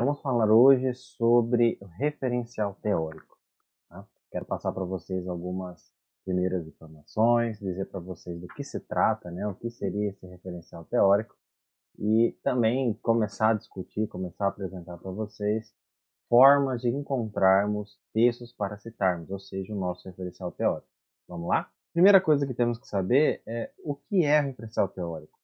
Vamos falar hoje sobre referencial teórico. Tá? Quero passar para vocês algumas primeiras informações, dizer para vocês do que se trata, né? o que seria esse referencial teórico, e também começar a discutir, começar a apresentar para vocês formas de encontrarmos textos para citarmos, ou seja, o nosso referencial teórico. Vamos lá? Primeira coisa que temos que saber é o que é referencial teórico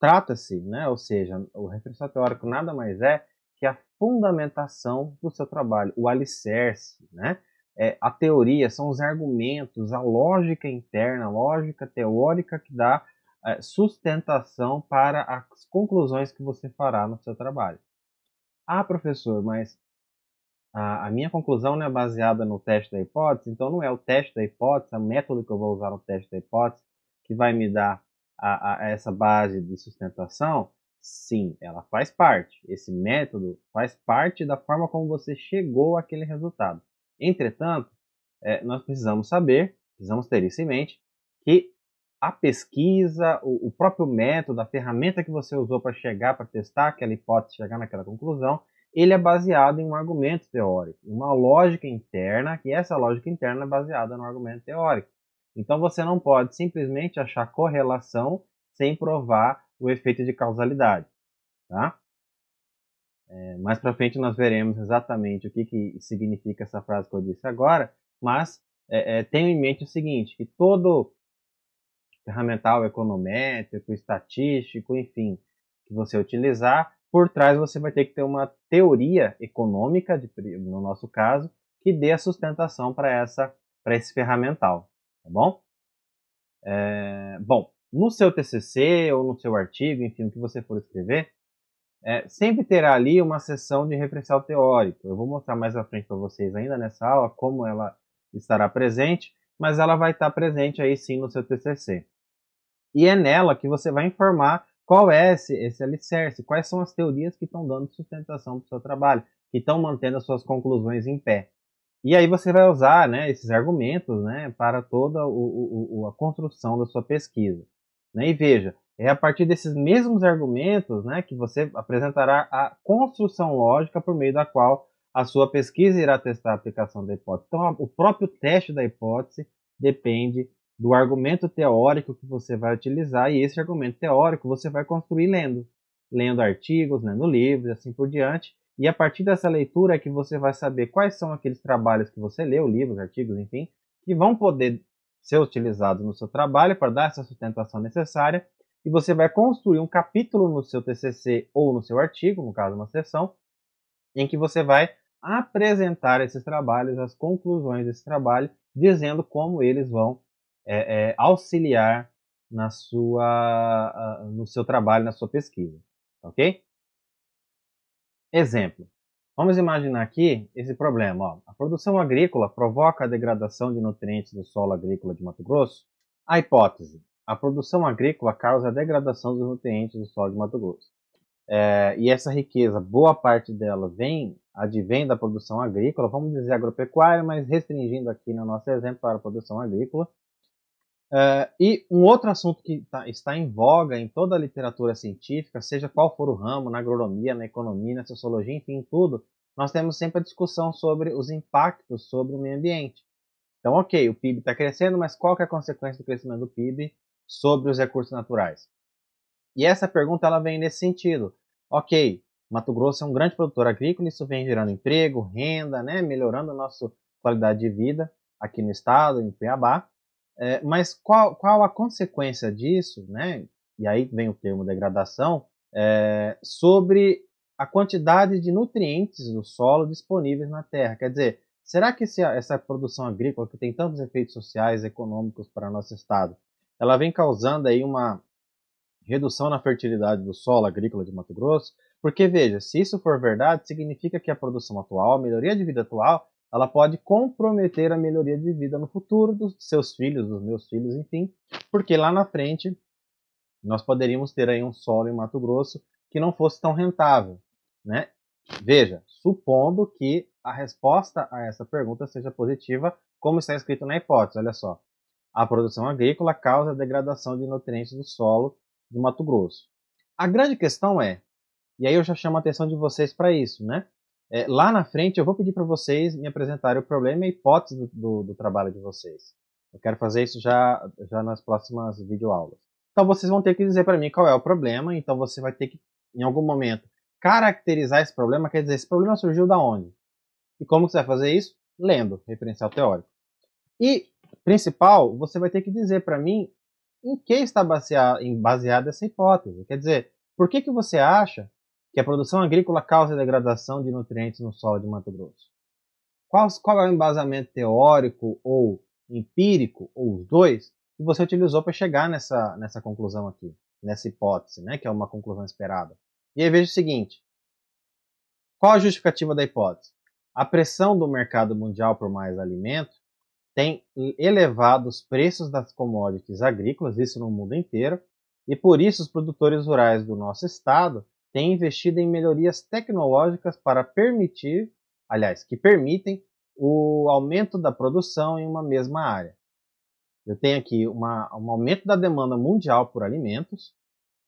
trata-se, né, ou seja, o referencial teórico nada mais é que a fundamentação do seu trabalho, o alicerce, né? É, a teoria são os argumentos, a lógica interna, a lógica teórica que dá é, sustentação para as conclusões que você fará no seu trabalho. Ah, professor, mas a, a, minha conclusão não é baseada no teste da hipótese, então não é o teste da hipótese, a método que eu vou usar no teste da hipótese que vai me dar a, a essa base de sustentação, sim, ela faz parte. Esse método faz parte da forma como você chegou àquele resultado. Entretanto, é, nós precisamos saber, precisamos ter isso em mente, que a pesquisa, o, o próprio método, a ferramenta que você usou para chegar, para testar aquela hipótese, chegar naquela conclusão, ele é baseado em um argumento teórico, uma lógica interna, que essa lógica interna é baseada no argumento teórico. Então você não pode simplesmente achar correlação sem provar o efeito de causalidade, tá? É, mais para frente nós veremos exatamente o que, que significa essa frase que eu disse agora, mas é, é, em mente o seguinte, que todo ferramental econométrico, estatístico, enfim, que você utilizar, por trás você vai ter que ter uma teoria econômica, de, no nosso caso, que dê a sustentação para essa para esse ferramental, tá bom? É, bom, no seu TCC ou no seu artigo, enfim, o que você for escrever, é, sempre terá ali uma sessão de referencial teórico. Eu vou mostrar mais à frente para vocês ainda nessa aula como ela estará presente, mas ela vai estar presente aí sim no seu TCC. E é nela que você vai informar qual é esse, esse alicerce, quais são as teorias que estão dando sustentação para o seu trabalho, que estão mantendo as suas conclusões em pé. E aí você vai usar né, esses argumentos né, para toda o, o, a construção da sua pesquisa. Né? E veja, é a partir desses mesmos argumentos né, que você apresentará a construção lógica por meio da qual a sua pesquisa irá testar a aplicação da hipótese. Então, o próprio teste da hipótese depende do argumento teórico que você vai utilizar, e esse argumento teórico você vai construir lendo. Lendo artigos, lendo livros, assim por diante, e a partir dessa leitura é que você vai saber quais são aqueles trabalhos que você leu, livros, artigos, enfim, que vão poder ser utilizados no seu trabalho para dar essa sustentação necessária. E você vai construir um capítulo no seu TCC ou no seu artigo, no caso uma seção, em que você vai apresentar esses trabalhos, as conclusões desse trabalho, dizendo como eles vão é, é, auxiliar na sua, no seu trabalho, na sua pesquisa, ok? Exemplo. Vamos imaginar aqui esse problema. Ó. A produção agrícola provoca a degradação de nutrientes do solo agrícola de Mato Grosso? A hipótese. A produção agrícola causa a degradação dos nutrientes do solo de Mato Grosso. É, e essa riqueza, boa parte dela vem, advém da produção agrícola, vamos dizer agropecuária, mas restringindo aqui no nosso exemplo para a produção agrícola, Uh, e um outro assunto que tá, está em voga em toda a literatura científica, seja qual for o ramo, na agronomia, na economia, na sociologia, enfim, em tudo, nós temos sempre a discussão sobre os impactos sobre o meio ambiente. Então, ok, o PIB está crescendo, mas qual que é a consequência do crescimento do PIB sobre os recursos naturais? E essa pergunta ela vem nesse sentido. Ok, Mato Grosso é um grande produtor agrícola, isso vem gerando emprego, renda, né, melhorando a nossa qualidade de vida aqui no estado, em Cuiabá. É, mas qual, qual a consequência disso, né? E aí vem o termo degradação, é, sobre a quantidade de nutrientes do solo disponíveis na terra. Quer dizer, será que essa produção agrícola, que tem tantos efeitos sociais e econômicos para nosso estado, ela vem causando aí uma redução na fertilidade do solo agrícola de Mato Grosso? Porque, veja, se isso for verdade, significa que a produção atual, a melhoria de vida atual, ela pode comprometer a melhoria de vida no futuro dos seus filhos, dos meus filhos, enfim, porque lá na frente nós poderíamos ter aí um solo em Mato Grosso que não fosse tão rentável, né? Veja, supondo que a resposta a essa pergunta seja positiva, como está escrito na hipótese, olha só. A produção agrícola causa a degradação de nutrientes do solo de Mato Grosso. A grande questão é, e aí eu já chamo a atenção de vocês para isso, né? É, lá na frente eu vou pedir para vocês me apresentarem o problema e a hipótese do, do, do, trabalho de vocês. Eu quero fazer isso já, já nas próximas videoaulas. Então vocês vão ter que dizer para mim qual é o problema, então você vai ter que, em algum momento, caracterizar esse problema, quer dizer, esse problema surgiu da onde? E como você vai fazer isso? Lendo, referencial teórico. E, principal, você vai ter que dizer para mim em que está baseada, baseada essa hipótese. Quer dizer, por que, que você acha que a produção agrícola causa degradação de nutrientes no solo de Mato Grosso. Qual, qual é o embasamento teórico ou empírico, ou os dois, que você utilizou para chegar nessa, nessa conclusão aqui, nessa hipótese, né, que é uma conclusão esperada? E aí veja o seguinte: qual a justificativa da hipótese? A pressão do mercado mundial por mais alimento tem elevado os preços das commodities agrícolas, isso no mundo inteiro, e por isso os produtores rurais do nosso estado tem investido em melhorias tecnológicas para permitir, aliás, que permitem o aumento da produção em uma mesma área. Eu tenho aqui uma, um aumento da demanda mundial por alimentos.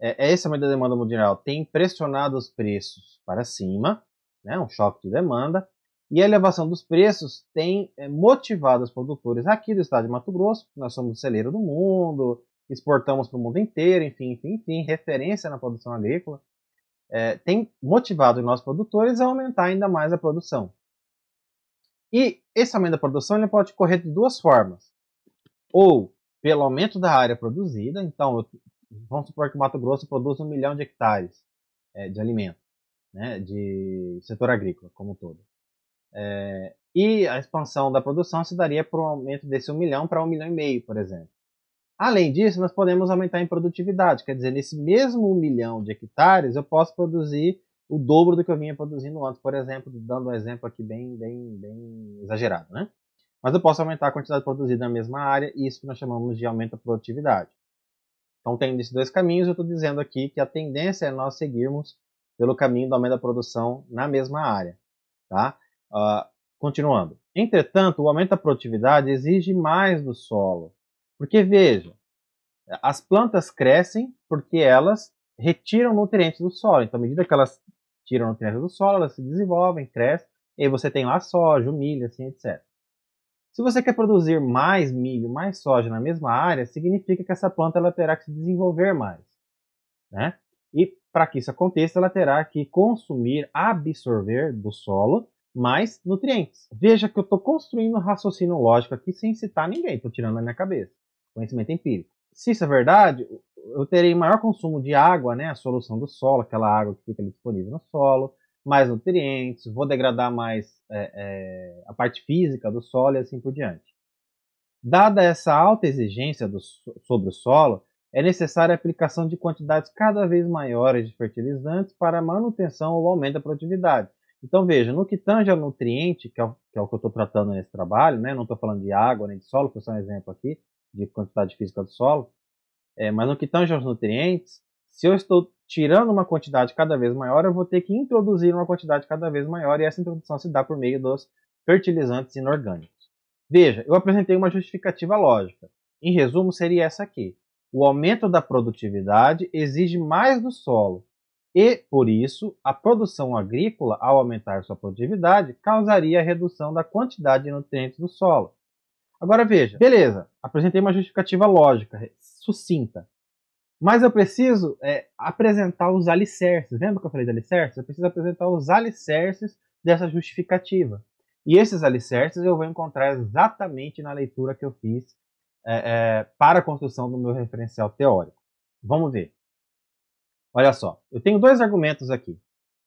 É, é esse aumento da demanda mundial tem pressionado os preços para cima, né, um choque de demanda, e a elevação dos preços tem é, motivado os produtores aqui do estado de Mato Grosso, nós somos o celeiro do mundo, exportamos para o mundo inteiro, enfim, enfim, enfim, referência na produção agrícola, é, tem motivado os nossos produtores a aumentar ainda mais a produção. E esse aumento da produção ele pode ocorrer de duas formas. Ou pelo aumento da área produzida, então vamos supor que o Mato Grosso produz um milhão de hectares é, de alimento, né, de setor agrícola como um todo. É, e a expansão da produção se daria por um aumento desse um milhão para um milhão e meio, por exemplo. Além disso, nós podemos aumentar em produtividade, quer dizer, nesse mesmo milhão de hectares, eu posso produzir o dobro do que eu vinha produzindo antes, por exemplo, dando um exemplo aqui bem, bem, bem exagerado, né? Mas eu posso aumentar a quantidade produzida na mesma área, e isso que nós chamamos de aumento da produtividade. Então, tendo esses dois caminhos, eu estou dizendo aqui que a tendência é nós seguirmos pelo caminho do aumento da produção na mesma área, tá? Uh, continuando. Entretanto, o aumento da produtividade exige mais do solo, porque veja, as plantas crescem porque elas retiram nutrientes do solo. Então, à medida que elas tiram nutrientes do solo, elas se desenvolvem, crescem, e aí você tem lá soja, milho, assim, etc. Se você quer produzir mais milho, mais soja na mesma área, significa que essa planta ela terá que se desenvolver mais. Né? E para que isso aconteça, ela terá que consumir, absorver do solo mais nutrientes. Veja que eu estou construindo um raciocínio lógico aqui sem citar ninguém, estou tirando da minha cabeça conhecimento empírico. Se isso é verdade, eu terei maior consumo de água, né, a solução do solo, aquela água que fica disponível no solo, mais nutrientes, vou degradar mais é, é, a parte física do solo e assim por diante. Dada essa alta exigência do, sobre o solo, é necessária a aplicação de quantidades cada vez maiores de fertilizantes para a manutenção ou aumento da produtividade. Então, veja, no que tange ao nutriente, que é o que, é o que eu estou tratando nesse trabalho, né? não estou falando de água nem de solo, foi só um exemplo aqui, de quantidade física do solo, é, mas no que tange aos nutrientes, se eu estou tirando uma quantidade cada vez maior, eu vou ter que introduzir uma quantidade cada vez maior e essa introdução se dá por meio dos fertilizantes inorgânicos. Veja, eu apresentei uma justificativa lógica. Em resumo, seria essa aqui: o aumento da produtividade exige mais do solo e, por isso, a produção agrícola, ao aumentar sua produtividade, causaria a redução da quantidade de nutrientes do solo. Agora veja, beleza, apresentei uma justificativa lógica, sucinta. Mas eu preciso é, apresentar os alicerces. Lembra que eu falei de alicerces? Eu preciso apresentar os alicerces dessa justificativa. E esses alicerces eu vou encontrar exatamente na leitura que eu fiz é, é, para a construção do meu referencial teórico. Vamos ver. Olha só, eu tenho dois argumentos aqui.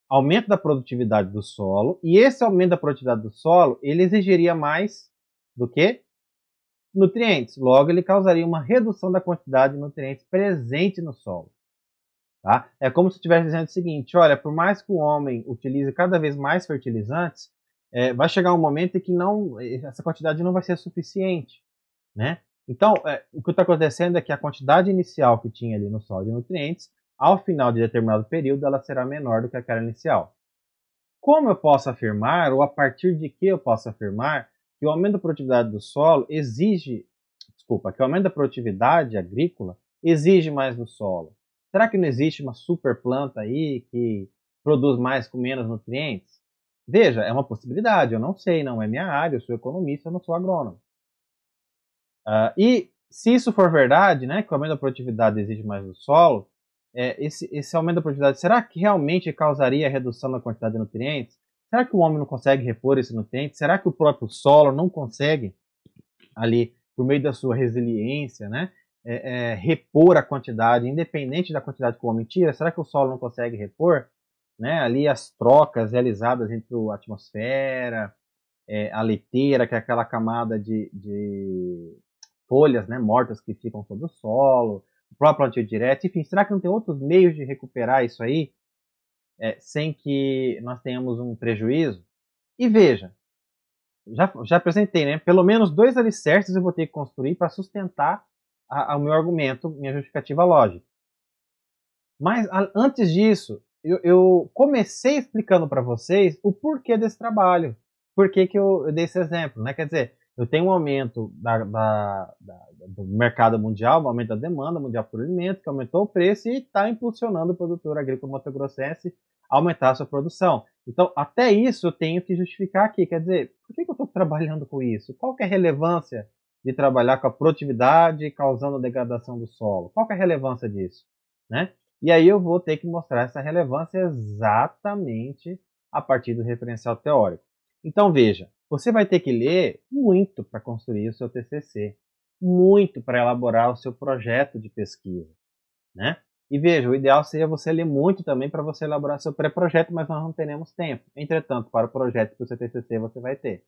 Aumento da produtividade do solo, e esse aumento da produtividade do solo, ele exigiria mais do que nutrientes. Logo, ele causaria uma redução da quantidade de nutrientes presente no solo. Tá? É como se estivesse dizendo o seguinte: olha, por mais que o homem utilize cada vez mais fertilizantes, é, vai chegar um momento em que não, essa quantidade não vai ser suficiente. Né? Então, é, o que está acontecendo é que a quantidade inicial que tinha ali no solo de nutrientes, ao final de determinado período, ela será menor do que aquela inicial. Como eu posso afirmar, ou a partir de que eu posso afirmar, que o aumento da produtividade do solo exige, desculpa, que o aumento da produtividade agrícola exige mais do solo. Será que não existe uma super planta aí que produz mais com menos nutrientes? Veja, é uma possibilidade, eu não sei, não é minha área, eu sou economista, eu não sou agrônomo. Uh, e se isso for verdade, né, que o aumento da produtividade exige mais do solo, é, esse, esse aumento da produtividade, será que realmente causaria redução na quantidade de nutrientes? Será que o homem não consegue repor esse nutriente? Será que o próprio solo não consegue, ali, por meio da sua resiliência, né, é, é, repor a quantidade, independente da quantidade que o homem tira? Será que o solo não consegue repor? Né, ali as trocas realizadas entre a atmosfera, é, a leiteira, que é aquela camada de, de folhas né, mortas que ficam sobre o solo, o próprio direto, enfim, será que não tem outros meios de recuperar isso aí é, sem que nós tenhamos um prejuízo. E veja, já, já apresentei, né? Pelo menos dois alicerces eu vou ter que construir para sustentar o meu argumento, minha justificativa lógica. Mas a, antes disso, eu, eu comecei explicando para vocês o porquê desse trabalho. Por que, que eu, eu dei esse exemplo, né? Quer dizer, eu tenho um aumento da, da, da, do mercado mundial, um aumento da demanda mundial por alimento, que aumentou o preço e está impulsionando o produtor agrícola grossense a aumentar a sua produção. Então, até isso eu tenho que justificar aqui. Quer dizer, por que, que eu estou trabalhando com isso? Qual é a relevância de trabalhar com a produtividade causando degradação do solo? Qual é a relevância disso? Né? E aí eu vou ter que mostrar essa relevância exatamente a partir do referencial teórico. Então, veja, você vai ter que ler muito para construir o seu TCC, muito para elaborar o seu projeto de pesquisa, né? E veja, o ideal seria você ler muito também para você elaborar seu pré-projeto, mas nós não teremos tempo. Entretanto, para o projeto do seu TCC você vai ter.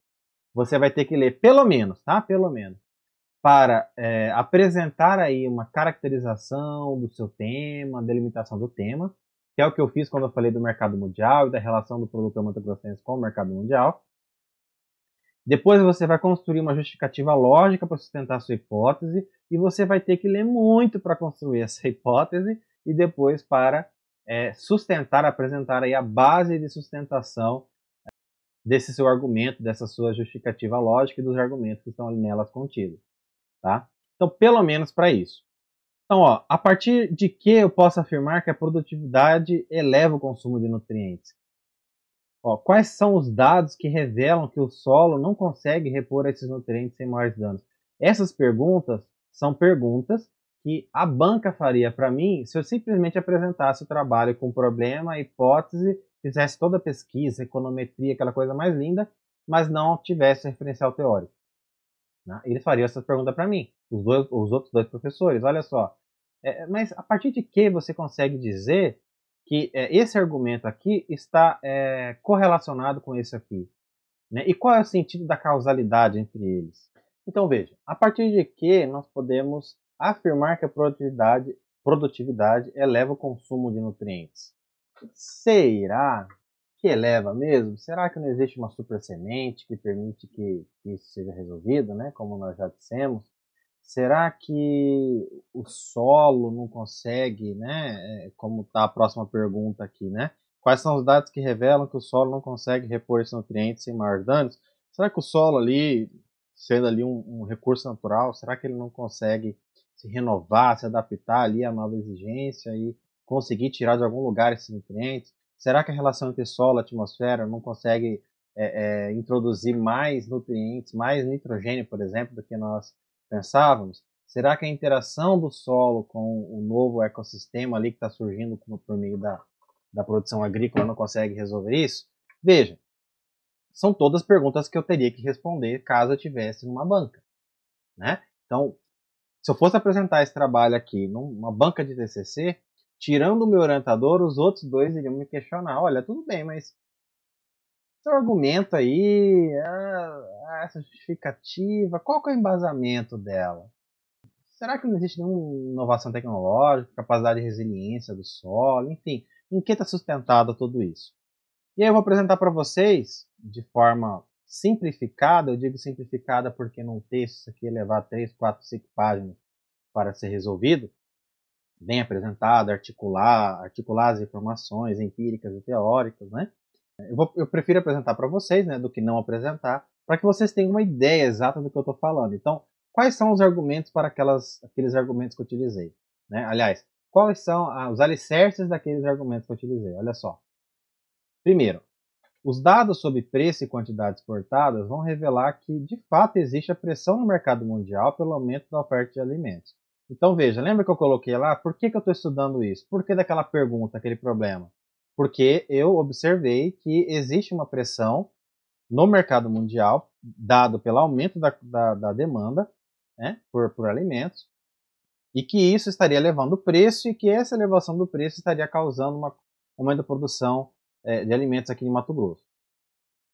Você vai ter que ler pelo menos, tá? Pelo menos. Para é, apresentar aí uma caracterização do seu tema, delimitação do tema, que é o que eu fiz quando eu falei do mercado mundial e da relação do produto amatogrossense com o mercado mundial. Depois você vai construir uma justificativa lógica para sustentar a sua hipótese e você vai ter que ler muito para construir essa hipótese e depois para é, sustentar, apresentar aí a base de sustentação é, desse seu argumento, dessa sua justificativa lógica e dos argumentos que estão ali nelas contidos, tá? Então, pelo menos para isso. Então, ó, a partir de que eu posso afirmar que a produtividade eleva o consumo de nutrientes? Ó, quais são os dados que revelam que o solo não consegue repor esses nutrientes sem maiores danos? Essas perguntas são perguntas que a banca faria para mim se eu simplesmente apresentasse o trabalho com problema, a hipótese, fizesse toda a pesquisa, econometria, aquela coisa mais linda, mas não tivesse referencial teórico. Né? Eles fariam essas perguntas para mim, os, dois, os outros dois professores. Olha só, é, mas a partir de que você consegue dizer que é, esse argumento aqui está é, correlacionado com esse aqui. Né? E qual é o sentido da causalidade entre eles? Então veja, a partir de que nós podemos afirmar que a produtividade, produtividade eleva o consumo de nutrientes? Será que eleva mesmo? Será que não existe uma super semente que permite que isso seja resolvido, né? como nós já dissemos? Será que o solo não consegue, né? É, como está a próxima pergunta aqui, né? Quais são os dados que revelam que o solo não consegue repor esses nutrientes sem maiores danos? Será que o solo ali, sendo ali um, um recurso natural, será que ele não consegue se renovar, se adaptar ali à nova exigência e conseguir tirar de algum lugar esses nutrientes? Será que a relação entre solo e atmosfera não consegue é, é, introduzir mais nutrientes, mais nitrogênio, por exemplo, do que nós pensávamos? Será que a interação do solo com o novo ecossistema ali que está surgindo por meio da, da produção agrícola não consegue resolver isso? Veja, são todas perguntas que eu teria que responder caso eu tivesse numa banca, né? Então, se eu fosse apresentar esse trabalho aqui numa banca de TCC, tirando o meu orientador, os outros dois iriam me questionar. Olha, tudo bem, mas seu argumento aí, ah, ah, essa justificativa, qual que é o embasamento dela? Será que não existe nenhuma inovação tecnológica, capacidade de resiliência do solo, enfim, em que está sustentado tudo isso? E aí eu vou apresentar para vocês, de forma simplificada, eu digo simplificada porque num texto isso aqui é levar 3, 4, 5 páginas para ser resolvido, bem apresentado, articular, articular as informações empíricas e teóricas, né? Eu, vou, eu prefiro apresentar para vocês, né, do que não apresentar, para que vocês tenham uma ideia exata do que eu estou falando. Então, quais são os argumentos para aquelas, aqueles argumentos que eu utilizei? Né? Aliás, quais são os alicerces daqueles argumentos que eu utilizei? Olha só. Primeiro, os dados sobre preço e quantidades exportadas vão revelar que, de fato, existe a pressão no mercado mundial pelo aumento da oferta de alimentos. Então, veja, lembra que eu coloquei lá por que, que eu estou estudando isso? Por que daquela pergunta, aquele problema? Porque eu observei que existe uma pressão no mercado mundial, dado pelo aumento da, da, da demanda né, por, por alimentos, e que isso estaria levando o preço e que essa elevação do preço estaria causando uma aumento da produção é, de alimentos aqui em Mato Grosso.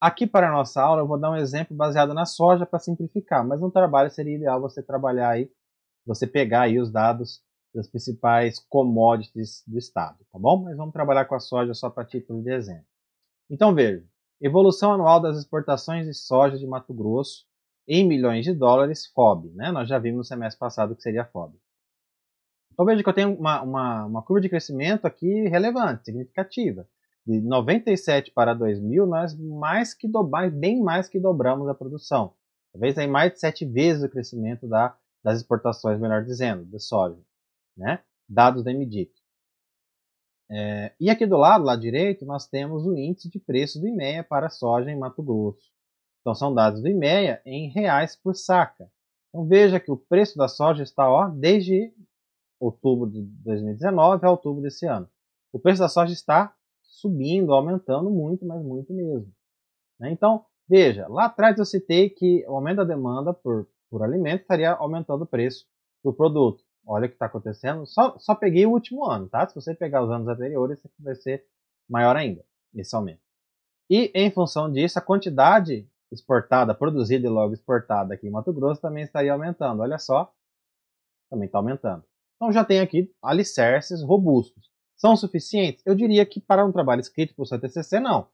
Aqui para a nossa aula eu vou dar um exemplo baseado na soja para simplificar, mas no trabalho seria ideal você trabalhar aí, você pegar aí os dados das principais commodities do estado, tá bom? Mas vamos trabalhar com a soja só para título de exemplo. Então veja, Evolução anual das exportações de soja de Mato Grosso em milhões de dólares, FOB. Né? Nós já vimos no semestre passado que seria FOB. Então veja que eu tenho uma, uma, uma curva de crescimento aqui relevante, significativa. De 97 para 2000, nós mais que dobrar, bem mais que dobramos a produção. Talvez aí mais de sete vezes o crescimento da, das exportações, melhor dizendo, de soja. Né? Dados da MDIC. É, e aqui do lado, lá direito, nós temos o índice de preço do IMEA para soja em Mato Grosso. Então são dados do IMEA em reais por saca. Então veja que o preço da soja está ó, desde outubro de 2019 a outubro desse ano. O preço da soja está subindo, aumentando muito, mas muito mesmo. Né? Então, veja, lá atrás eu citei que o aumento da demanda por, por alimento estaria aumentando o preço do produto olha o que está acontecendo. Só, só peguei o último ano, tá? Se você pegar os anos anteriores, vai ser maior ainda, esse aumento. E em função disso, a quantidade exportada, produzida e logo exportada aqui em Mato Grosso também estaria aumentando. Olha só, também está aumentando. Então já tem aqui alicerces robustos. São suficientes? Eu diria que para um trabalho escrito para o seu TCC, não.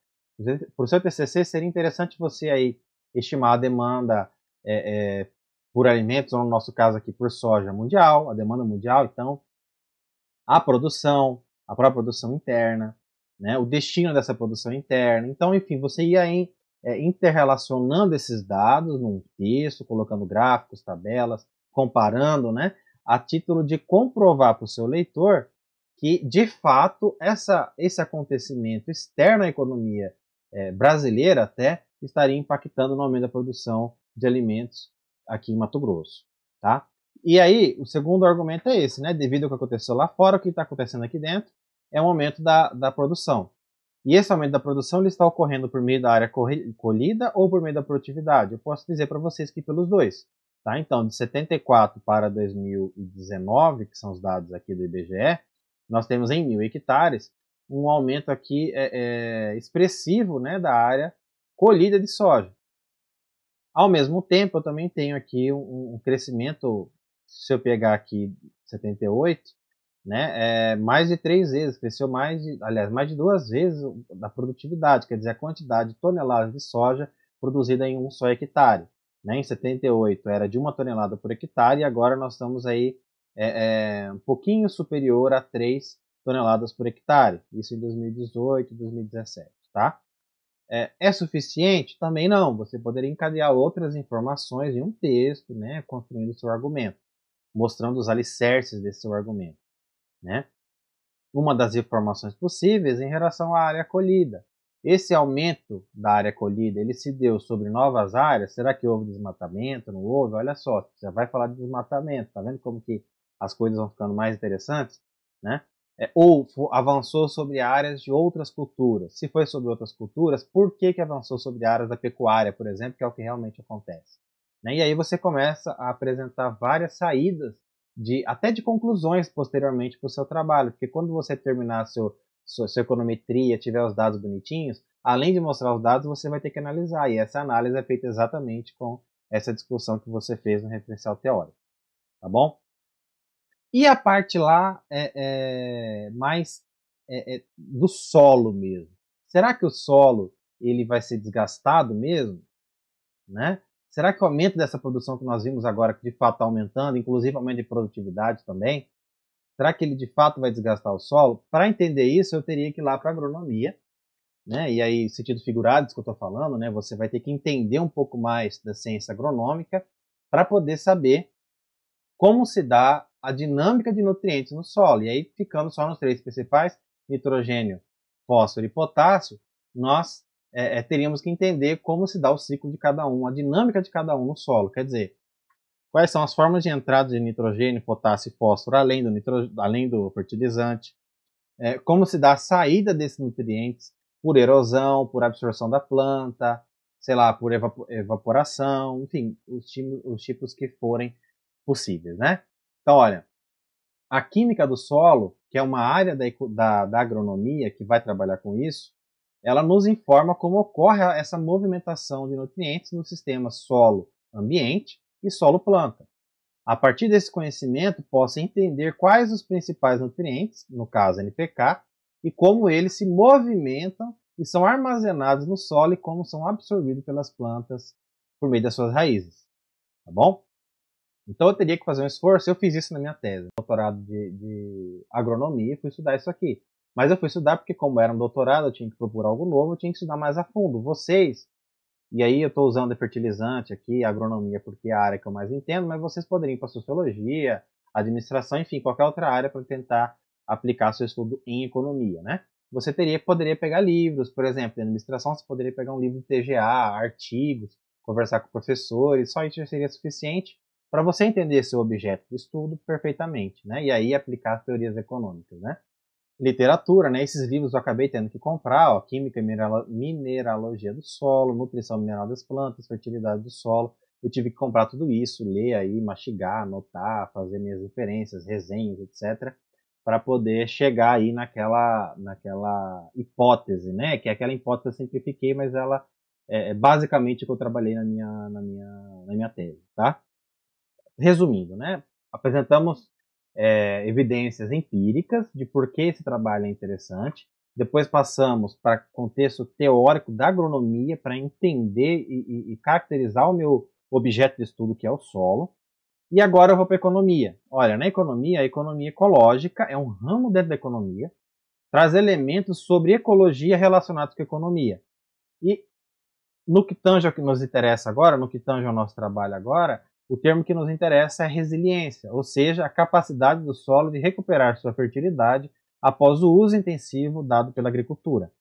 Para o seu TCC, seria interessante você aí estimar a demanda é, é, por alimentos, ou no nosso caso aqui por soja mundial, a demanda mundial, então a produção, a própria produção interna, né, o destino dessa produção interna. Então, enfim, você ia em, é, interrelacionando esses dados num texto, colocando gráficos, tabelas, comparando, né, a título de comprovar para o seu leitor que, de fato, essa, esse acontecimento externo à economia é, brasileira até estaria impactando no aumento da produção de alimentos aqui em Mato Grosso, tá? E aí, o segundo argumento é esse, né? Devido ao que aconteceu lá fora, o que está acontecendo aqui dentro é o aumento da, da produção. E esse aumento da produção ele está ocorrendo por meio da área colhida ou por meio da produtividade? Eu posso dizer para vocês que pelos dois. Tá? Então, de 74 para 2019, que são os dados aqui do IBGE, nós temos em mil hectares um aumento aqui é, é, expressivo né, da área colhida de soja. Ao mesmo tempo, eu também tenho aqui um, um crescimento, se eu pegar aqui 78, né, é mais de três vezes, cresceu mais de, aliás, mais de duas vezes da produtividade, quer dizer, a quantidade de toneladas de soja produzida em um só hectare. Né? Em 78 era de uma tonelada por hectare e agora nós estamos aí é, é, um pouquinho superior a 3 toneladas por hectare, isso em 2018, 2017, tá? É, é, suficiente? Também não. Você poderia encadear outras informações em um texto, né, construindo seu argumento, mostrando os alicerces desse seu argumento. Né? Uma das informações possíveis em relação à área colhida. Esse aumento da área colhida, ele se deu sobre novas áreas? Será que houve desmatamento? Não houve? Olha só, já vai falar de desmatamento. Tá vendo como que as coisas vão ficando mais interessantes? Né? é, ou avançou sobre áreas de outras culturas. Se foi sobre outras culturas, por que, que avançou sobre áreas da pecuária, por exemplo, que é o que realmente acontece? Né? E aí você começa a apresentar várias saídas, de até de conclusões posteriormente para o seu trabalho, porque quando você terminar seu, sua, sua econometria, tiver os dados bonitinhos, além de mostrar os dados, você vai ter que analisar, e essa análise é feita exatamente com essa discussão que você fez no referencial teórico. Tá bom? E a parte lá é, é mais é, é do solo mesmo. Será que o solo ele vai ser desgastado mesmo? Né? Será que o aumento dessa produção que nós vimos agora, que de fato está aumentando, inclusive aumento de produtividade também, será que ele de fato vai desgastar o solo? Para entender isso, eu teria que ir lá para a agronomia, né? e aí, sentido figurado, isso que eu estou falando, né? você vai ter que entender um pouco mais da ciência agronômica para poder saber como se dá a dinâmica de nutrientes no solo. E aí, ficando só nos três principais, nitrogênio, fósforo e potássio, nós é, é, teríamos que entender como se dá o ciclo de cada um, a dinâmica de cada um no solo. Quer dizer, quais são as formas de entrada de nitrogênio, potássio e fósforo, além do, nitro... além do fertilizante, é, como se dá a saída desses nutrientes por erosão, por absorção da planta, sei lá, por evaporação, enfim, os, os tipos que forem possíveis, né? Então, olha, a química do solo, que é uma área da, da, da agronomia que vai trabalhar com isso, ela nos informa como ocorre essa movimentação de nutrientes no sistema solo-ambiente e solo-planta. A partir desse conhecimento, possa entender quais os principais nutrientes, no caso NPK, e como eles se movimentam e são armazenados no solo e como são absorvidos pelas plantas por meio das suas raízes. Tá bom? Então eu teria que fazer um esforço. Eu fiz isso na minha tese, doutorado de, de agronomia, e fui estudar isso aqui. Mas eu fui estudar porque, como era um doutorado, eu tinha que procurar algo novo, eu tinha que estudar mais a fundo. Vocês, e aí eu estou usando fertilizante aqui, agronomia, porque é a área que eu mais entendo, mas vocês poderiam ir para sociologia, administração, enfim, qualquer outra área para tentar aplicar seu estudo em economia, né? Você teria, poderia pegar livros, por exemplo, em administração, você poderia pegar um livro de TGA, artigos, conversar com professores, só isso já seria suficiente para você entender seu objeto de estudo perfeitamente, né? E aí aplicar as teorias econômicas, né? Literatura, né? Esses livros eu acabei tendo que comprar, ó, Química e Mineralogia do Solo, Nutrição Mineral das Plantas, Fertilidade do Solo. Eu tive que comprar tudo isso, ler aí, mastigar, anotar, fazer minhas referências, resenhas, etc., para poder chegar aí naquela, naquela hipótese, né? Que é aquela hipótese que eu simplifiquei, mas ela é, é basicamente o que eu trabalhei na minha, na minha, na minha tese, tá? resumindo, né? Apresentamos é, evidências empíricas de por que esse trabalho é interessante. Depois passamos para contexto teórico da agronomia para entender e, e, e caracterizar o meu objeto de estudo que é o solo. E agora eu vou para economia. Olha, na economia, a economia ecológica é um ramo dentro da economia, traz elementos sobre ecologia relacionados com a economia. E no que tange ao que nos interessa agora, no que tange ao nosso trabalho agora, o termo que nos interessa é resiliência, ou seja, a capacidade do solo de recuperar sua fertilidade após o uso intensivo dado pela agricultura.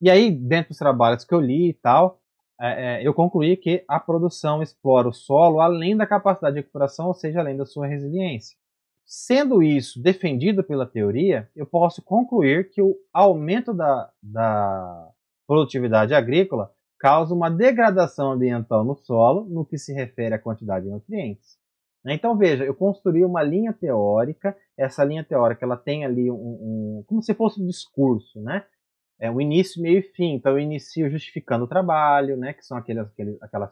E aí, dentro dos trabalhos que eu li e tal, é, é, eu concluí que a produção explora o solo além da capacidade de recuperação, ou seja, além da sua resiliência. Sendo isso defendido pela teoria, eu posso concluir que o aumento da, da produtividade agrícola causa uma degradação ambiental no solo no que se refere à quantidade de nutrientes. Né? Então veja, eu construí uma linha teórica, essa linha teórica ela tem ali um, um como se fosse um discurso, né? É o um início, meio e fim. Então eu inicio justificando o trabalho, né? Que são aqueles, aqueles, aquelas,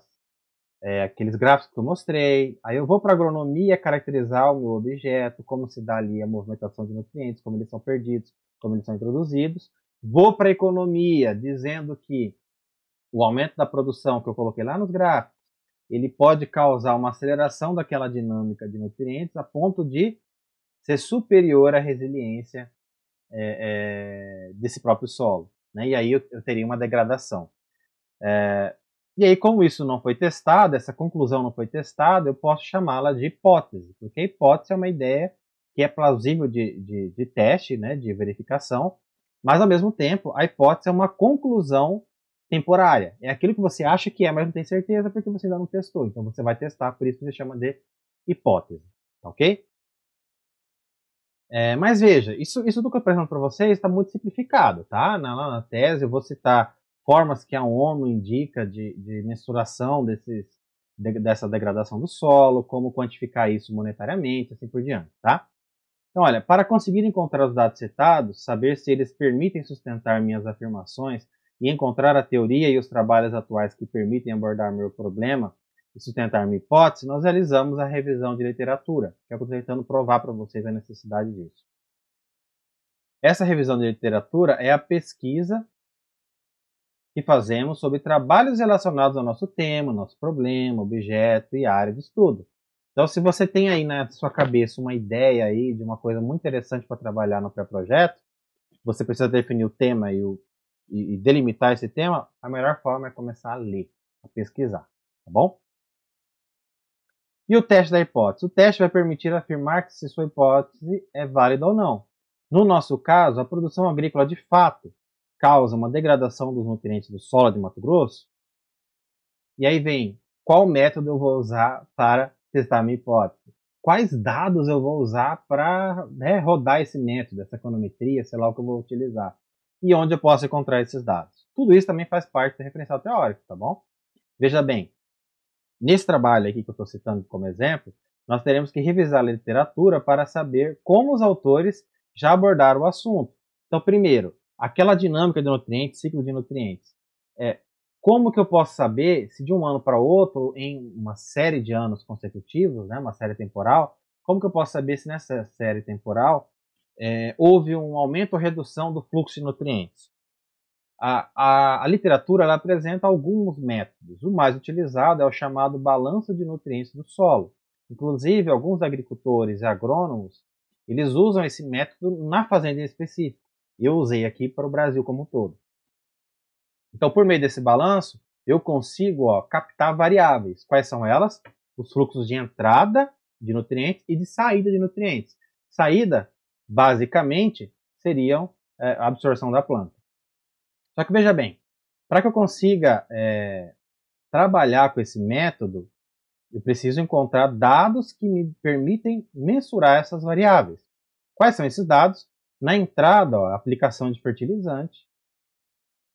é, aqueles gráficos que eu mostrei. Aí eu vou para agronomia caracterizar o meu objeto, como se dá ali a movimentação de nutrientes, como eles são perdidos, como eles são introduzidos. Vou para economia dizendo que o aumento da produção que eu coloquei lá nos gráficos, ele pode causar uma aceleração daquela dinâmica de nutrientes a ponto de ser superior à resiliência é, é, desse próprio solo. Né? E aí eu, eu teria uma degradação. É, e aí, como isso não foi testado, essa conclusão não foi testada, eu posso chamá-la de hipótese, porque a hipótese é uma ideia que é plausível de, de, de teste, né, de verificação, mas ao mesmo tempo a hipótese é uma conclusão temporária. É aquilo que você acha que é, mas não tem certeza porque você ainda não testou. Então você vai testar, por isso que se chama de hipótese. Tá ok? É, mas veja, isso, isso do que eu apresento para vocês está muito simplificado, tá? Na, na, tese eu vou citar formas que a ONU indica de, de mensuração desses, de, dessa degradação do solo, como quantificar isso monetariamente, assim por diante, tá? Então, olha, para conseguir encontrar os dados citados, saber se eles permitem sustentar minhas afirmações e encontrar a teoria e os trabalhos atuais que permitem abordar meu problema e sustentar minha hipótese, nós realizamos a revisão de literatura, que é eu estou tentando provar para vocês a necessidade disso. Essa revisão de literatura é a pesquisa que fazemos sobre trabalhos relacionados ao nosso tema, nosso problema, objeto e área de estudo. Então, se você tem aí na sua cabeça uma ideia aí de uma coisa muito interessante para trabalhar no pré-projeto, você precisa definir o tema e o e, e delimitar esse tema, a melhor forma é começar a ler, a pesquisar, tá bom? E o teste da hipótese? O teste vai permitir afirmar que se sua hipótese é válida ou não. No nosso caso, a produção agrícola de fato causa uma degradação dos nutrientes do solo de Mato Grosso? E aí vem, qual método eu vou usar para testar minha hipótese? Quais dados eu vou usar para né, rodar esse método, essa econometria, sei lá o que eu vou utilizar? e onde eu posso encontrar esses dados. Tudo isso também faz parte do referencial teórico, tá bom? Veja bem, nesse trabalho aqui que eu estou citando como exemplo, nós teremos que revisar a literatura para saber como os autores já abordaram o assunto. Então, primeiro, aquela dinâmica de nutrientes, ciclo de nutrientes. É, como que eu posso saber se de um ano para outro, em uma série de anos consecutivos, né, uma série temporal, como que eu posso saber se nessa série temporal é, houve um aumento ou redução do fluxo de nutrientes. A, a, a literatura apresenta alguns métodos. O mais utilizado é o chamado balanço de nutrientes do solo. Inclusive, alguns agricultores e agrônomos eles usam esse método na fazenda em específico. Eu usei aqui para o Brasil como um todo. Então, por meio desse balanço, eu consigo ó, captar variáveis. Quais são elas? Os fluxos de entrada de nutrientes e de saída de nutrientes. Saída basicamente, seriam é, a absorção da planta. Só que veja bem, para que eu consiga é, trabalhar com esse método, eu preciso encontrar dados que me permitem mensurar essas variáveis. Quais são esses dados? Na entrada, ó, aplicação de fertilizante,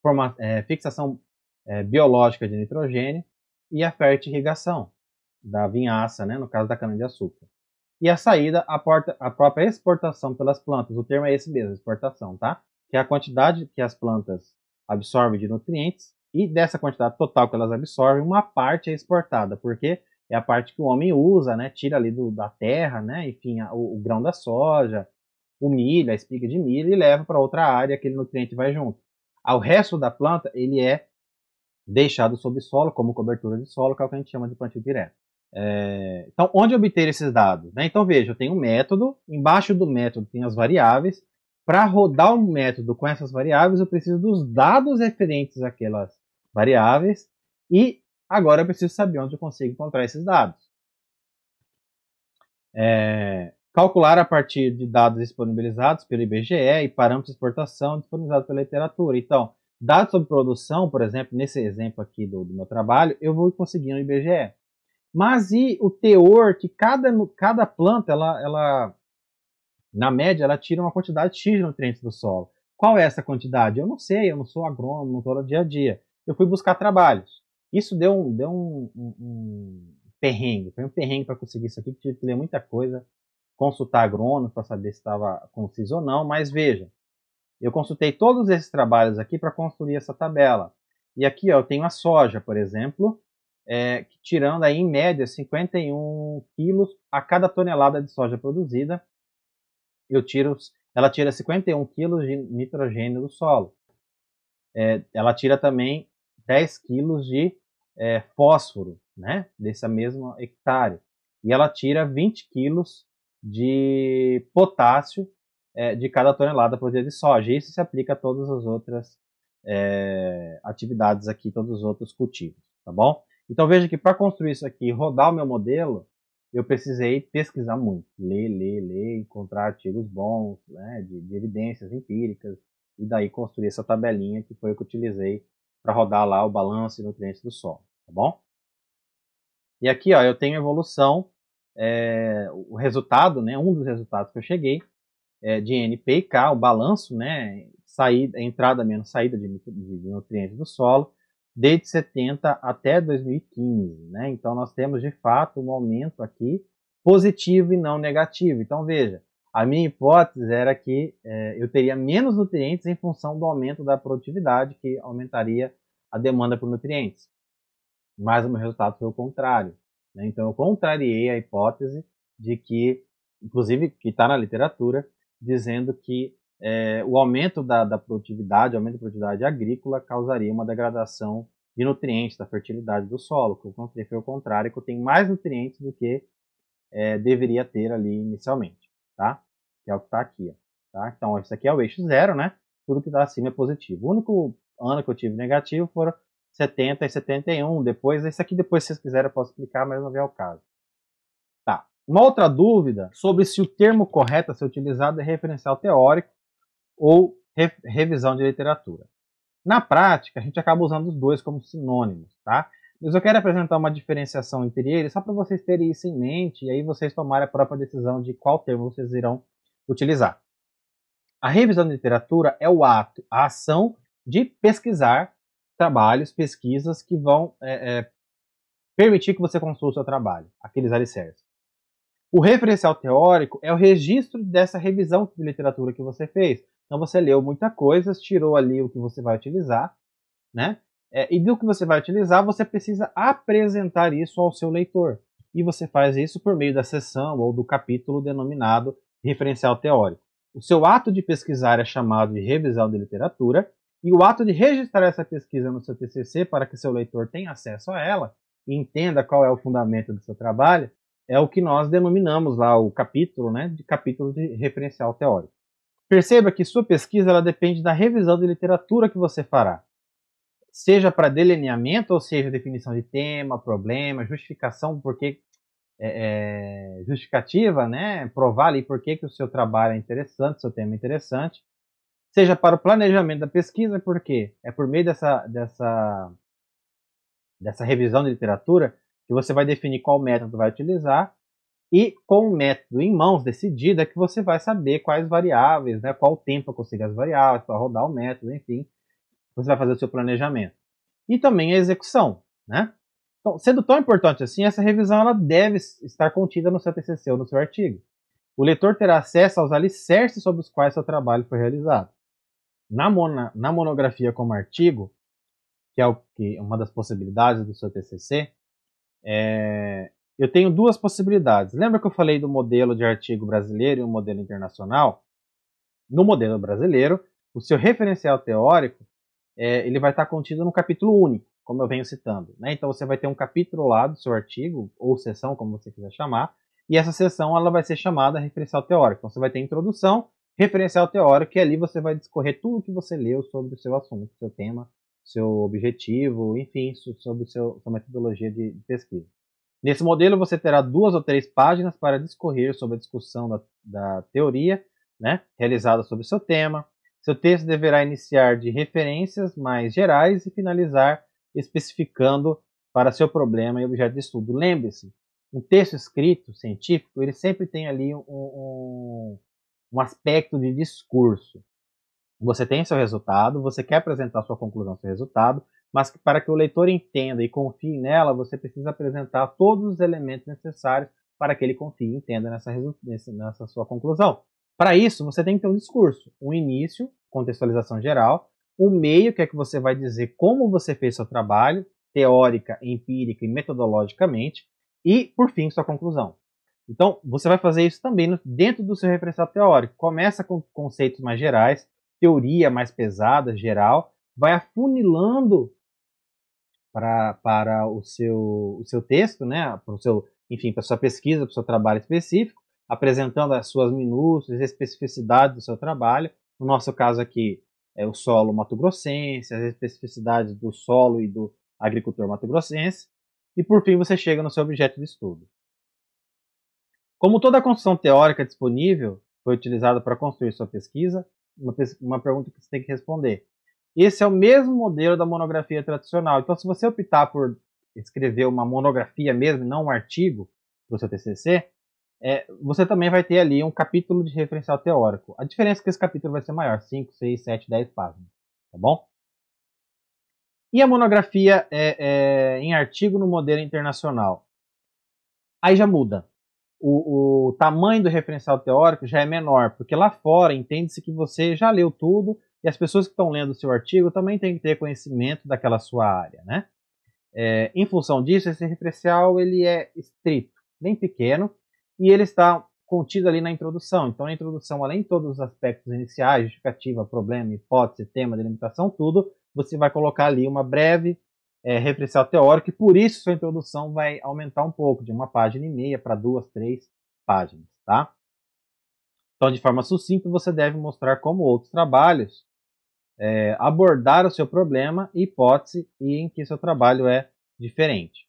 forma, é, fixação é, biológica de nitrogênio e a fertirrigação da vinhaça, né, no caso da cana-de-açúcar e a saída, a, porta, a própria exportação pelas plantas. O termo é esse mesmo, exportação, tá? Que é a quantidade que as plantas absorvem de nutrientes e dessa quantidade total que elas absorvem, uma parte é exportada, porque é a parte que o homem usa, né? Tira ali do, da terra, né? Enfim, a, o, o grão da soja, o milho, a espiga de milho e leva para outra área, aquele nutriente vai junto. Ao resto da planta, ele é deixado sob solo, como cobertura de solo, que é o que a gente chama de plantio direto. É, então, onde obter esses dados? Né? Então, veja, eu tenho um método, embaixo do método tem as variáveis. Para rodar um método com essas variáveis, eu preciso dos dados referentes àquelas variáveis e agora eu preciso saber onde eu consigo encontrar esses dados. É, calcular a partir de dados disponibilizados pelo IBGE e parâmetros de exportação disponibilizados pela literatura. Então, dados sobre produção, por exemplo, nesse exemplo aqui do, do meu trabalho, eu vou conseguir no IBGE. Mas e o teor que cada, cada planta, ela, ela, na média, ela tira uma quantidade X de nutrientes do solo. Qual é essa quantidade? Eu não sei, eu não sou agrônomo, não estou no dia a dia. Eu fui buscar trabalhos. Isso deu um, deu um, um, um perrengue. Foi um perrengue para conseguir isso aqui, tive que ler muita coisa, consultar agrônomo para saber se estava conciso ou não. Mas veja, eu consultei todos esses trabalhos aqui para construir essa tabela. E aqui ó, eu tenho a soja, por exemplo, é, tirando aí em média 51 quilos a cada tonelada de soja produzida, eu tiro, ela tira 51 quilos de nitrogênio do solo. É, ela tira também 10 quilos de é, fósforo, né, desse mesmo hectare. E ela tira 20 quilos de potássio é, de cada tonelada produzida de soja. Isso se aplica a todas as outras é, atividades aqui, todos os outros cultivos, tá bom? Então veja que para construir isso aqui, rodar o meu modelo, eu precisei pesquisar muito, ler, ler, ler, encontrar artigos bons, né, de, de evidências empíricas, e daí construir essa tabelinha que foi o que eu utilizei para rodar lá o balanço e nutrientes do solo, tá bom? E aqui, ó, eu tenho a evolução, é, o resultado, né, um dos resultados que eu cheguei é, de NP e K, o balanço, né, saída, entrada menos saída de, de nutrientes do solo, desde 70 até 2015. Né? Então, nós temos de fato um aumento aqui positivo e não negativo. Então, veja, a minha hipótese era que é, eu teria menos nutrientes em função do aumento da produtividade, que aumentaria a demanda por nutrientes. Mas o meu resultado foi o contrário. Né? Então, eu contrariei a hipótese de que, inclusive, que está na literatura, dizendo que é, o aumento da, da produtividade, o aumento da produtividade agrícola causaria uma degradação de nutrientes, da fertilidade do solo, que é o contrário, que tem mais nutrientes do que é, deveria ter ali inicialmente, tá? Que é o que está aqui, tá? Então, esse aqui é o eixo zero, né? Tudo que está acima é positivo. O único ano que eu tive negativo foram 70 e 71. Depois, esse aqui depois, se vocês quiserem, eu posso explicar, mas não é o caso. Tá. Uma outra dúvida sobre se o termo correto a ser utilizado é referencial teórico ou re revisão de literatura. Na prática, a gente acaba usando os dois como sinônimos, tá? Mas eu quero apresentar uma diferenciação entre eles só para vocês terem isso em mente e aí vocês tomarem a própria decisão de qual termo vocês irão utilizar. A revisão de literatura é o ato, a ação de pesquisar trabalhos, pesquisas que vão é, é, permitir que você construa o seu trabalho, aqueles alicerces. O referencial teórico é o registro dessa revisão de literatura que você fez, então você leu muita coisa, tirou ali o que você vai utilizar, né? É, e do que você vai utilizar, você precisa apresentar isso ao seu leitor. E você faz isso por meio da sessão ou do capítulo denominado referencial teórico. O seu ato de pesquisar é chamado de revisão de literatura, e o ato de registrar essa pesquisa no seu TCC para que seu leitor tenha acesso a ela e entenda qual é o fundamento do seu trabalho, é o que nós denominamos lá o capítulo, né, de capítulo de referencial teórico. Perceba que sua pesquisa ela depende da revisão de literatura que você fará, seja para delineamento, ou seja, definição de tema, problema, justificação, porque é, é, justificativa, né? provar ali por que, que o seu trabalho é interessante, seu tema é interessante, seja para o planejamento da pesquisa, porque é por meio dessa, dessa, dessa revisão de literatura que você vai definir qual método vai utilizar e com o método em mãos decidido é que você vai saber quais variáveis, né, qual tempo para conseguir as variáveis para rodar o método, enfim. Você vai fazer o seu planejamento. E também a execução, né? Então, sendo tão importante assim, essa revisão ela deve estar contida no seu TCC ou no seu artigo. O leitor terá acesso aos alicerces sobre os quais seu trabalho foi realizado. Na, mona, na monografia como artigo, que é o que, uma das possibilidades do seu TCC, é, eu tenho duas possibilidades. Lembra que eu falei do modelo de artigo brasileiro e o modelo internacional? No modelo brasileiro, o seu referencial teórico é, ele vai estar contido num capítulo único, como eu venho citando. Né? Então você vai ter um capítulo lá do seu artigo, ou sessão, como você quiser chamar, e essa sessão ela vai ser chamada referencial teórico. Então você vai ter introdução, referencial teórico, e ali você vai discorrer tudo que você leu sobre o seu assunto, seu tema, seu objetivo, enfim, sobre seu, sua metodologia de pesquisa. Nesse modelo, você terá duas ou três páginas para discorrer sobre a discussão da, da teoria né, realizada sobre seu tema. Seu texto deverá iniciar de referências mais gerais e finalizar especificando para seu problema e objeto de estudo. Lembre-se, um texto escrito científico ele sempre tem ali um, um, um aspecto de discurso. Você tem seu resultado, você quer apresentar sua conclusão, seu resultado, mas para que o leitor entenda e confie nela, você precisa apresentar todos os elementos necessários para que ele confie e entenda nessa, nessa sua conclusão. Para isso, você tem que ter um discurso, um início, contextualização geral, o um meio, que é que você vai dizer como você fez seu trabalho, teórica, empírica e metodologicamente, e, por fim, sua conclusão. Então, você vai fazer isso também dentro do seu referencial teórico. Começa com conceitos mais gerais, teoria mais pesada, geral, vai afunilando pra, para o seu, o seu texto, né? Para o seu, enfim, para sua pesquisa, para o seu trabalho específico, apresentando as suas minúcias, especificidades do seu trabalho. No nosso caso aqui é o solo mato-grossense, as especificidades do solo e do agricultor mato-grossense. E por fim você chega no seu objeto de estudo. Como toda a construção teórica disponível foi utilizada para construir sua pesquisa, uma pergunta que você tem que responder esse é o mesmo modelo da monografia tradicional. Então, se você optar por escrever uma monografia mesmo, não um artigo para o seu TCC, é, você também vai ter ali um capítulo de referencial teórico. A diferença é que esse capítulo vai ser maior, 5, 6, 7, 10 páginas, tá bom? E a monografia é, é, em artigo no modelo internacional? Aí já muda. O, o tamanho do referencial teórico já é menor, porque lá fora entende-se que você já leu tudo e as pessoas que estão lendo o seu artigo também têm que ter conhecimento daquela sua área, né? É, em função disso, esse referencial ele é estrito, bem pequeno, e ele está contido ali na introdução. Então, a introdução, além de todos os aspectos iniciais, justificativa, problema, hipótese, tema, delimitação, tudo, você vai colocar ali uma breve é, referencial teórico, e por isso sua introdução vai aumentar um pouco, de uma página e meia para duas, três páginas, tá? Então, de forma sucinta, você deve mostrar como outros trabalhos é, abordar o seu problema e hipótese e em que seu trabalho é diferente.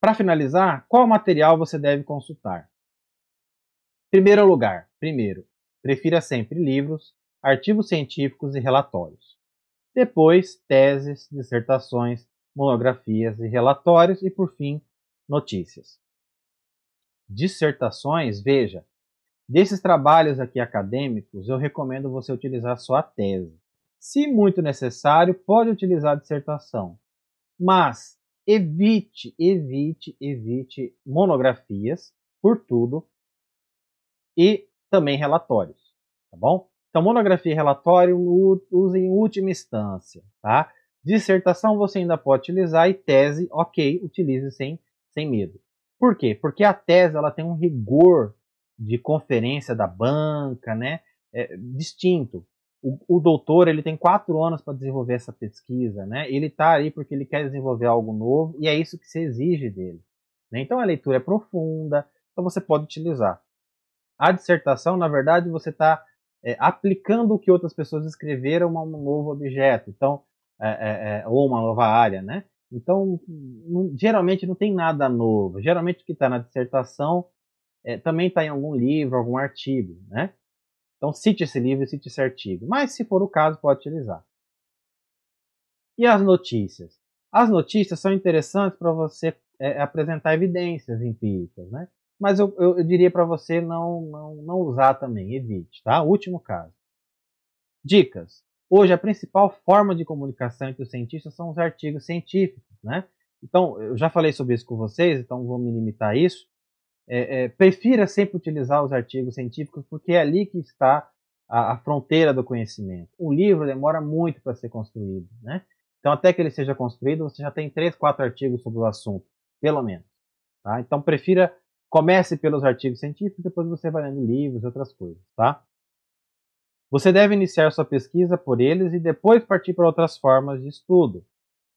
Para finalizar, qual material você deve consultar? Primeiro lugar, primeiro, prefira sempre livros, artigos científicos e relatórios. Depois, teses, dissertações, monografias e relatórios e por fim, notícias. Dissertações, veja, Desses trabalhos aqui acadêmicos, eu recomendo você utilizar sua tese. Se muito necessário, pode utilizar dissertação. Mas evite, evite, evite monografias por tudo e também relatórios, tá bom? Então, monografia e relatório use em última instância, tá? Dissertação você ainda pode utilizar e tese, ok, utilize sem, sem medo. Por quê? Porque a tese ela tem um rigor de conferência da banca, né? É distinto. O, o doutor ele tem quatro anos para desenvolver essa pesquisa, né? Ele está aí porque ele quer desenvolver algo novo e é isso que se exige dele. Né? Então a leitura é profunda, então você pode utilizar. A dissertação, na verdade, você está é, aplicando o que outras pessoas escreveram a um novo objeto, então é, é, é ou uma nova área, né? Então, geralmente não tem nada novo. Geralmente o que está na dissertação é, também está em algum livro, algum artigo, né? Então cite esse livro, cite esse artigo. Mas se for o caso, pode utilizar. E as notícias? As notícias são interessantes para você é, apresentar evidências empíricas, né? Mas eu, eu, eu diria para você não, não, não usar também, evite, tá? Último caso. Dicas. Hoje, a principal forma de comunicação entre os cientistas são os artigos científicos, né? Então, eu já falei sobre isso com vocês, então vou me limitar a isso é, é, prefira sempre utilizar os artigos científicos, porque é ali que está a, a fronteira do conhecimento. O livro demora muito para ser construído, né? Então, até que ele seja construído, você já tem três, quatro artigos sobre o assunto, pelo menos. Tá? Então, prefira comece pelos artigos científicos, depois você vai lendo livros e outras coisas, tá? Você deve iniciar sua pesquisa por eles e depois partir para outras formas de estudo.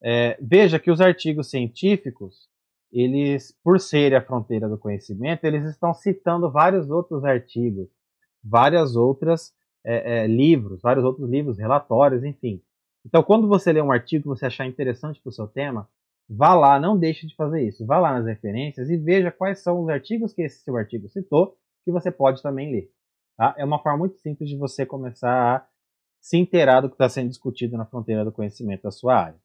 É, veja que os artigos científicos eles, por serem a fronteira do conhecimento, eles estão citando vários outros artigos, várias outras é, é, livros, vários outros livros, relatórios, enfim. Então, quando você lê um artigo que você achar interessante para o seu tema, vá lá, não deixe de fazer isso. Vá lá nas referências e veja quais são os artigos que esse seu artigo citou, que você pode também ler. Tá? É uma forma muito simples de você começar a se inteirar do que está sendo discutido na fronteira do conhecimento da sua área.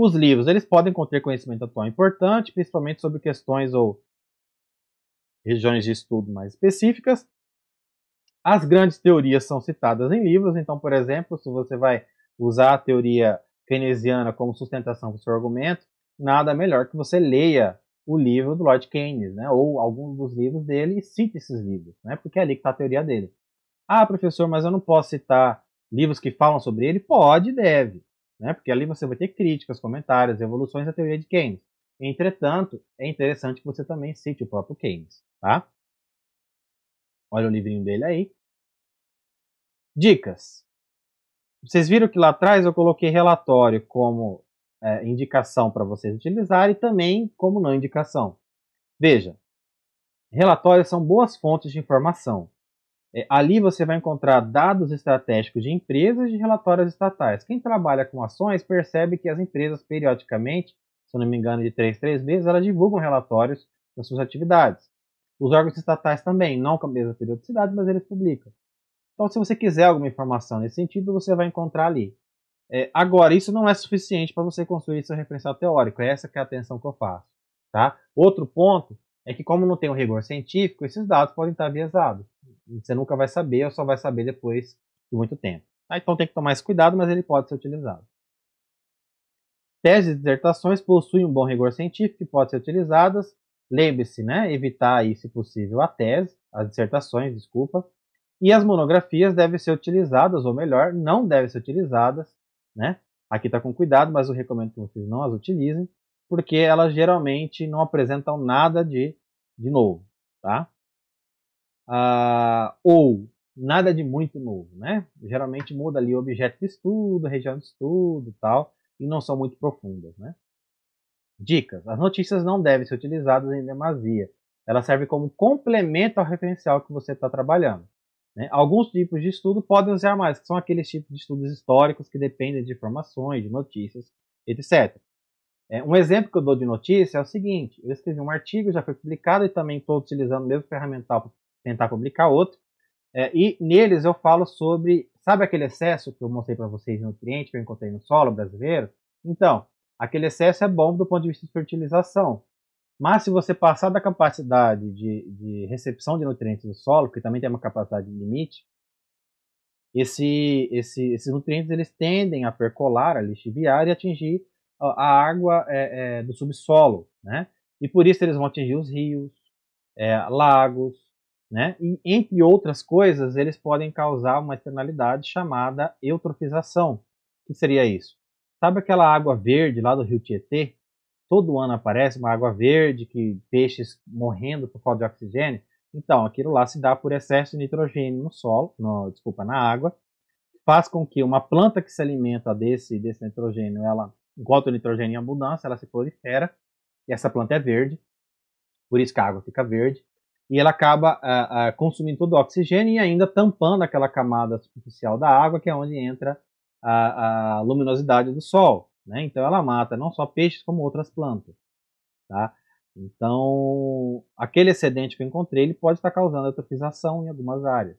Os livros, eles podem conter conhecimento atual importante, principalmente sobre questões ou regiões de estudo mais específicas. As grandes teorias são citadas em livros, então, por exemplo, se você vai usar a teoria keynesiana como sustentação para o seu argumento, nada melhor que você leia o livro do Lloyd Keynes, né, ou algum dos livros dele e cite esses livros, né, porque é ali que está a teoria dele. Ah, professor, mas eu não posso citar livros que falam sobre ele? Pode e deve né? porque ali você vai ter críticas, comentários, evoluções da teoria de Keynes. Entretanto, é interessante que você também cite o próprio Keynes. Tá? Olha o livrinho dele aí. Dicas. Vocês viram que lá atrás eu coloquei relatório como é, indicação para vocês utilizarem e também como não indicação. Veja, relatórios são boas fontes de informação. É, ali você vai encontrar dados estratégicos de empresas e relatórios estatais. Quem trabalha com ações percebe que as empresas, periodicamente, se não me engano, de três três meses, elas divulgam relatórios das suas atividades. Os órgãos estatais também, não com a mesma periodicidade, mas eles publicam. Então, se você quiser alguma informação nesse sentido, você vai encontrar ali. É, agora, isso não é suficiente para você construir seu referencial teórico. Essa é a atenção que eu faço. Tá? Outro ponto é que como não tem um rigor científico, esses dados podem estar viesados. Você nunca vai saber, ou só vai saber depois de muito tempo. Ah, então tem que tomar esse cuidado, mas ele pode ser utilizado. Teses e dissertações possuem um bom rigor científico que podem ser utilizadas. Lembre-se, né, evitar aí, se possível, a tese, as dissertações, desculpa. E as monografias devem ser utilizadas, ou melhor, não devem ser utilizadas, né? Aqui está com cuidado, mas eu recomendo que vocês não as utilizem porque elas geralmente não apresentam nada de, de novo, tá? Ah, ou nada de muito novo, né? Geralmente muda ali o objeto de estudo, região de estudo tal, e não são muito profundas, né? Dicas. As notícias não devem ser utilizadas em demasia. Elas servem como complemento ao referencial que você está trabalhando. Né? Alguns tipos de estudo podem usar mais, que são aqueles tipos de estudos históricos que dependem de informações, de notícias, etc. É, um exemplo que eu dou de notícia é o seguinte: eu escrevi um artigo, já foi publicado e também estou utilizando o mesmo ferramental para tentar publicar outro. É, e neles eu falo sobre, sabe aquele excesso que eu mostrei para vocês de nutrientes que eu encontrei no solo brasileiro? Então, aquele excesso é bom do ponto de vista de fertilização, mas se você passar da capacidade de, de, recepção de nutrientes do solo, que também tem uma capacidade limite, esse, esse, esses nutrientes eles tendem a percolar a lixiviar e atingir a água é, é, do subsolo, né? E por isso eles vão atingir os rios, é, lagos, né? E entre outras coisas, eles podem causar uma externalidade chamada eutrofização. O que seria isso? Sabe aquela água verde lá do rio Tietê? Todo ano aparece uma água verde que peixes morrendo por falta de oxigênio. Então, aquilo lá se dá por excesso de nitrogênio no solo, no, desculpa, na água, faz com que uma planta que se alimenta desse, desse nitrogênio, ela enquanto o nitrogênio em abundância, ela se prolifera, e essa planta é verde, por isso que a água fica verde, e ela acaba uh, uh, consumindo todo o oxigênio e ainda tampando aquela camada superficial da água, que é onde entra a, a luminosidade do sol. Né? Então ela mata não só peixes, como outras plantas. Tá? Então, aquele excedente que eu encontrei, ele pode estar causando eutrofização em algumas áreas.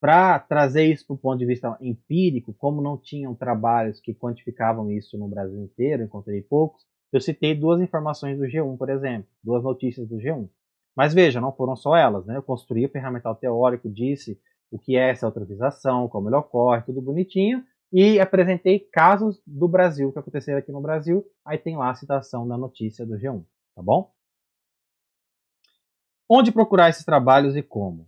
Para trazer isso para o ponto de vista empírico, como não tinham trabalhos que quantificavam isso no Brasil inteiro, encontrei poucos, eu citei duas informações do G1, por exemplo, duas notícias do G1. Mas veja, não foram só elas, né? Eu construí o ferramental teórico, disse o que é essa autorização, como ele ocorre, tudo bonitinho, e apresentei casos do Brasil, que aconteceram aqui no Brasil, aí tem lá a citação da notícia do G1, tá bom? Onde procurar esses trabalhos e como?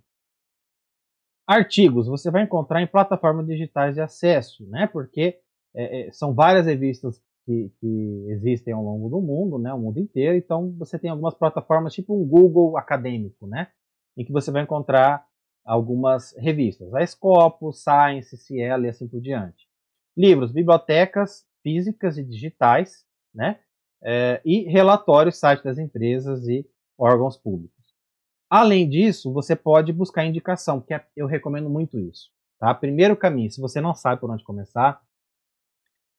Artigos você vai encontrar em plataformas digitais de acesso, né? Porque é, é, são várias revistas que, que, existem ao longo do mundo, né? O mundo inteiro. Então você tem algumas plataformas, tipo um Google acadêmico, né? Em que você vai encontrar algumas revistas, a Scopus, Science, Cielo e assim por diante. Livros, bibliotecas físicas e digitais, né? É, e relatórios, sites das empresas e órgãos públicos. Além disso, você pode buscar indicação, que é, eu recomendo muito isso. Tá? Primeiro caminho, se você não sabe por onde começar,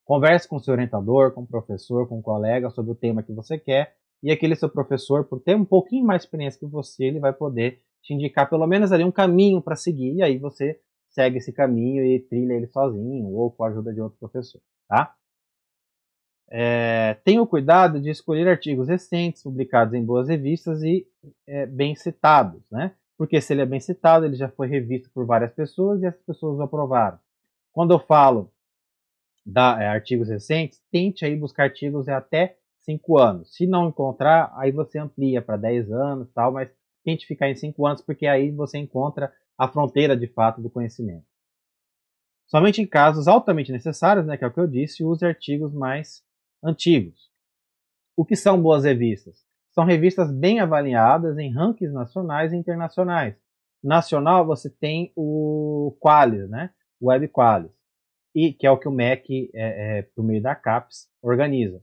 converse com seu orientador, com o professor, com o colega sobre o tema que você quer e aquele seu professor, por ter um pouquinho mais experiência que você, ele vai poder te indicar pelo menos ali um caminho para seguir e aí você segue esse caminho e trilha ele sozinho ou com a ajuda de outro professor, tá? É, tenha o cuidado de escolher artigos recentes, publicados em boas revistas e é, bem citados, né? Porque se ele é bem citado, ele já foi revisto por várias pessoas e as pessoas o aprovaram. Quando eu falo da, é, artigos recentes, tente aí buscar artigos de é até 5 anos. Se não encontrar, aí você amplia para 10 anos tal, mas tente ficar em 5 anos, porque aí você encontra a fronteira de fato do conhecimento. Somente em casos altamente necessários, né, que é o que eu disse, use artigos mais antigos. O que são boas revistas? São revistas bem avaliadas em rankings nacionais e internacionais. Nacional você tem o Qualis, né? O Web Qualis, e que é o que o MEC, é, é, por meio da CAPES, organiza.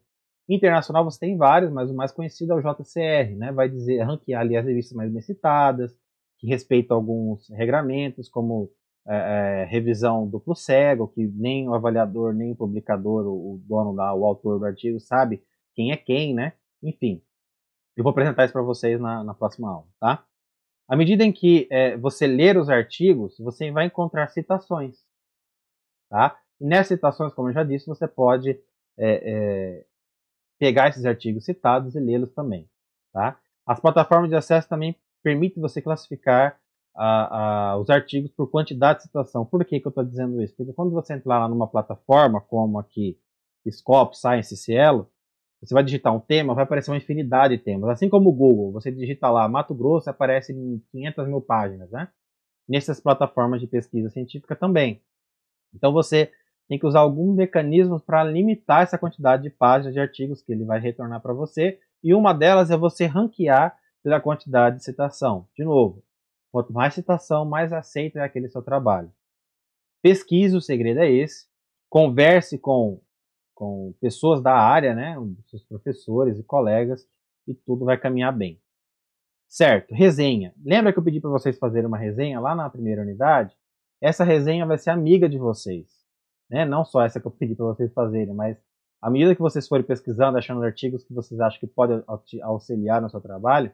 Internacional você tem vários, mas o mais conhecido é o JCR, né? Vai dizer ranquear ali as revistas mais bem citadas, que respeitam alguns regramentos, como é, é, revisão duplo cego, que nem o avaliador, nem o publicador, o, o dono lá, o autor do artigo sabe quem é quem, né? Enfim, eu vou apresentar isso para vocês na, na, próxima aula, tá? À medida em que é, você ler os artigos, você vai encontrar citações, tá? E nessas citações, como eu já disse, você pode é, é, pegar esses artigos citados e lê-los também, tá? As plataformas de acesso também permitem você classificar a, a, os artigos por quantidade de citação. Por que, que eu estou dizendo isso? Porque quando você entrar lá numa plataforma como aqui Scop, Science, Cielo, você vai digitar um tema, vai aparecer uma infinidade de temas. Assim como o Google, você digita lá Mato Grosso, aparece 500 mil páginas, né? Nessas plataformas de pesquisa científica também. Então você tem que usar alguns mecanismos para limitar essa quantidade de páginas de artigos que ele vai retornar para você. E uma delas é você ranquear pela quantidade de citação. De novo, Quanto mais citação, mais aceito é aquele seu trabalho. Pesquise, o segredo é esse. Converse com, com pessoas da área, né? Seus professores e colegas, e tudo vai caminhar bem. Certo, resenha. Lembra que eu pedi para vocês fazerem uma resenha lá na primeira unidade? Essa resenha vai ser amiga de vocês. Né? Não só essa que eu pedi para vocês fazerem, mas à medida que vocês forem pesquisando, achando artigos que vocês acham que podem auxiliar no seu trabalho,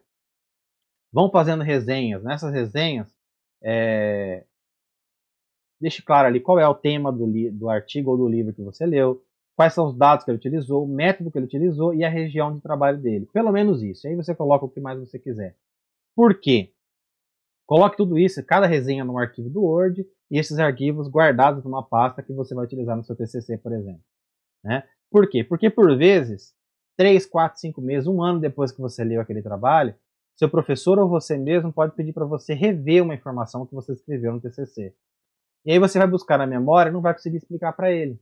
vão fazendo resenhas. Nessas resenhas, é... deixe claro ali qual é o tema do, do artigo ou do livro que você leu, quais são os dados que ele utilizou, o método que ele utilizou e a região de trabalho dele. Pelo menos isso. Aí você coloca o que mais você quiser. Por quê? Coloque tudo isso, cada resenha num arquivo do Word e esses arquivos guardados numa pasta que você vai utilizar no seu TCC, por exemplo. Né? Por quê? Porque por vezes, 3, 4, 5 meses, um ano depois que você leu aquele trabalho, seu professor ou você mesmo pode pedir para você rever uma informação que você escreveu no TCC. E aí você vai buscar na memória, e não vai conseguir explicar para ele.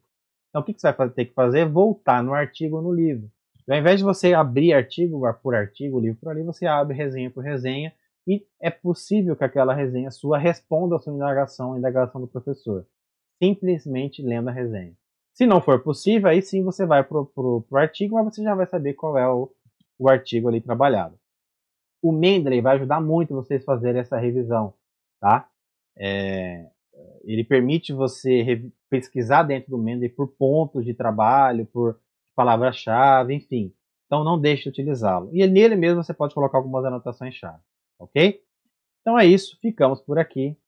Então o que, que você vai ter que fazer? É voltar no artigo ou no livro. E ao invés de você abrir artigo por artigo, livro por ali, você abre resenha por resenha e é possível que aquela resenha sua responda à sua indagação, a indagação do professor, simplesmente lendo a resenha. Se não for possível, aí sim você vai para o artigo, mas você já vai saber qual é o, o artigo ali trabalhado o Mendeley vai ajudar muito vocês fazerem fazer essa revisão, tá? É, ele permite você pesquisar dentro do Mendeley por pontos de trabalho, por palavra-chave, enfim. Então não deixe de utilizá-lo. E nele mesmo você pode colocar algumas anotações-chave, ok? Então é isso, ficamos por aqui.